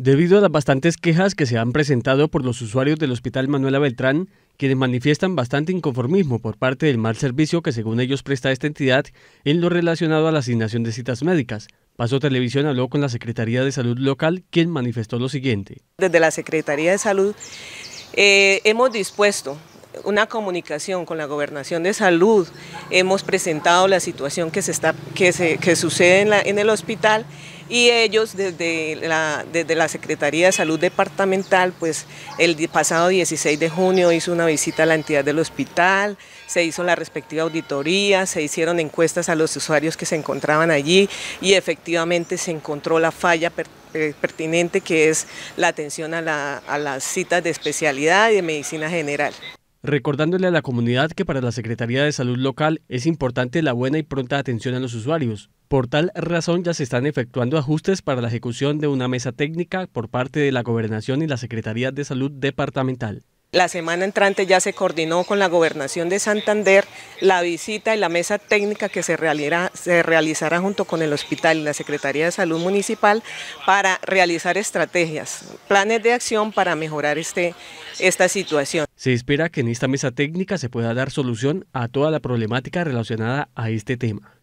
Debido a las bastantes quejas que se han presentado por los usuarios del Hospital Manuela Beltrán, quienes manifiestan bastante inconformismo por parte del mal servicio que según ellos presta esta entidad en lo relacionado a la asignación de citas médicas. Paso Televisión habló con la Secretaría de Salud local, quien manifestó lo siguiente. Desde la Secretaría de Salud eh, hemos dispuesto una comunicación con la Gobernación de Salud, hemos presentado la situación que, se que, sucede en, el hospital y ellos desde la, desde la Secretaría de Salud Departamental, pues el pasado 16 de junio hizo una visita a la entidad del hospital, se hizo la respectiva auditoría, se hicieron encuestas a los usuarios que se encontraban allí y efectivamente se encontró la falla eh, pertinente que es la atención a, a las citas de especialidad y de medicina general recordándole a la comunidad que para la Secretaría de Salud local es importante la buena y pronta atención a los usuarios. Por tal razón ya se están efectuando ajustes para la ejecución de una mesa técnica por parte de la Gobernación y la Secretaría de Salud Departamental. La semana entrante ya se coordinó con la Gobernación de Santander la visita y la mesa técnica que se, realizará, junto con el hospital y la Secretaría de Salud Municipal para realizar estrategias, planes de acción para mejorar este, esta situación. Se espera que en esta mesa técnica se pueda dar solución a toda la problemática relacionada a este tema.